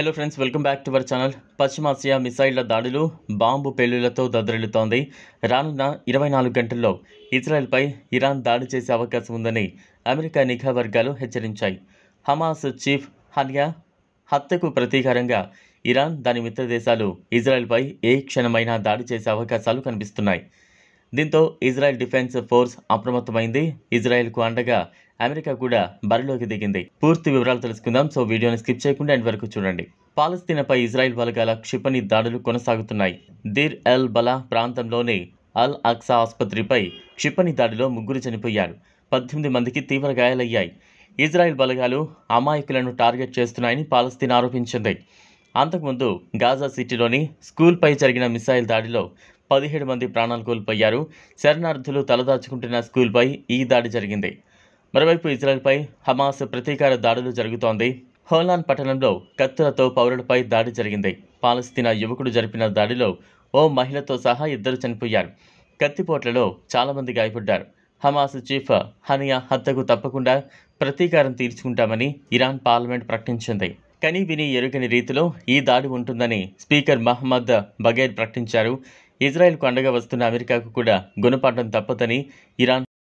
hello friends welcome back to our channel పశ్చిమాసియా మిసైళ్ల దాడులు బాంబు పెళ్లిలతో దద్దరిల్లుతోంది రానున్న ఇరవై నాలుగు గంటల్లో ఇజ్రాయెల్పై ఇరాన్ దాడి చేసే అవకాశం ఉందని అమెరికా నిఘా వర్గాలు హెచ్చరించాయి హమాస్ చీఫ్ హనియా హత్యకు ప్రతీకారంగా ఇరాన్ దాని మిత్ర దేశాలు ఇజ్రాయెల్పై ఏ క్షణమైనా దాడి చేసే అవకాశాలు కనిపిస్తున్నాయి దీంతో ఇజ్రాయెల్ డిఫెన్స్ ఫోర్స్ అప్రమత్తమైంది ఇజ్రాయెల్కు అండగా అమెరికా కూడా బరిలోకి దిగింది పూర్తి వివరాలు తెలుసుకుందాం సో వీడియోని స్కిప్ చేయకుండా ఎండ్ వరకు చూడండి పాలస్తీనాపై ఇజ్రాయెల్ బలగాల క్షిపణి దాడులు కొనసాగుతున్నాయి దీర్ ఎల్ బలా ప్రాంతంలోని అల్ అక్సా ఆసుపత్రిపై క్షిపణి దాడిలో ముగ్గురు చనిపోయారు పద్దెనిమిది మందికి తీవ్ర గాయాలయ్యాయి ఇజ్రాయెల్ బలగాలు అమాయకులను టార్గెట్ చేస్తున్నాయని పాలస్తీన్ ఆరోపించింది అంతకుముందు గాజా సిటీలోని స్కూల్పై జరిగిన మిసైల్ దాడిలో పదిహేడు మంది ప్రాణాలు కోల్పోయారు శరణార్థులు తలదాచుకుంటున్న స్కూల్పై ఈ దాడి జరిగింది మరోవైపు ఇజ్రాయెల్పై హమాస్ ప్రతీకార దాడులు జరుగుతోంది హోలాన్ పట్టణంలో కత్తులతో పౌరులపై దాడి జరిగింది పాలస్తీనా యువకుడు జరిపిన దాడిలో ఓ మహిళతో సహా ఇద్దరు చనిపోయారు కత్తిపోట్లలో చాలామంది గాయపడ్డారు హమాస్ చీఫ్ హనియా హత్యకు తప్పకుండా ప్రతీకారం తీర్చుకుంటామని ఇరాన్ పార్లమెంట్ ప్రకటించింది కనీ విని ఎరుగని రీతిలో ఈ దాడి ఉంటుందని స్పీకర్ మహమ్మద్ బగైర్ ప్రకటించారు ఇజ్రాయెల్కు అండగా వస్తున్న అమెరికాకు కూడా గుణపాఠం తప్పదని ఇరాన్